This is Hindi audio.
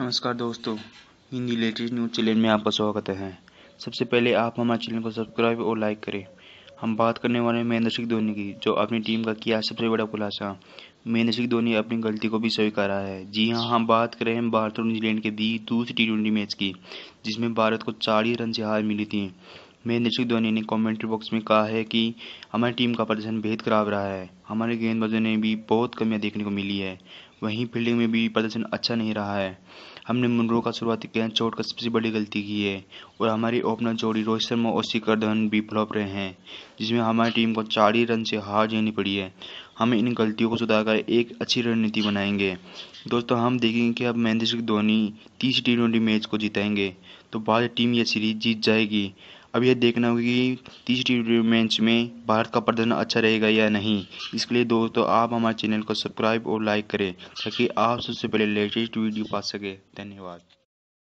नमस्कार दोस्तों हिंदी लेटेस्ट न्यूज़ चैनल में आपका स्वागत है सबसे पहले आप हमारे चैनल को सब्सक्राइब और लाइक करें हम बात करने वाले हैं महेंद्र सिंह धोनी की जो अपनी टीम का किया सबसे बड़ा खुलासा महेंद्र सिंह धोनी अपनी गलती को भी स्वीकारा है जी हाँ हम बात कर रहे हैं भारत और न्यूजीलैंड के बीच दूसरी टी मैच की जिसमें भारत को चालीस रन से हार मिली थी महेंद्र सिंह धोनी ने कमेंट्री बॉक्स में कहा है कि हमारी टीम का प्रदर्शन बेहद खराब रहा है हमारे गेंदबाजों ने भी बहुत कमियां देखने को मिली है वहीं फील्डिंग में भी प्रदर्शन अच्छा नहीं रहा है हमने मुनरो का शुरुआती गेंद चोट कर सबसे बड़ी गलती की है और हमारी ओपनर जोड़ी रोहित शर्मा और शिखर धवन भी फ्लॉप रहे हैं जिसमें हमारी टीम को चार ही रन से हार जानी पड़ी है हम इन गलतियों को सुधार कर एक अच्छी रणनीति बनाएंगे दोस्तों हम देखेंगे कि अब महेंद्र सिंह धोनी तीस टी ट्वेंटी मैच को जिताएंगे तो बाद टीम यह सीरीज जीत जाएगी अब यह देखना होगा कि तीसरी टी मैच में भारत का प्रदर्शन अच्छा रहेगा या नहीं इसके लिए दोस्तों आप हमारे चैनल को सब्सक्राइब और लाइक करें ताकि आप सबसे पहले लेटेस्ट वीडियो पा सकें धन्यवाद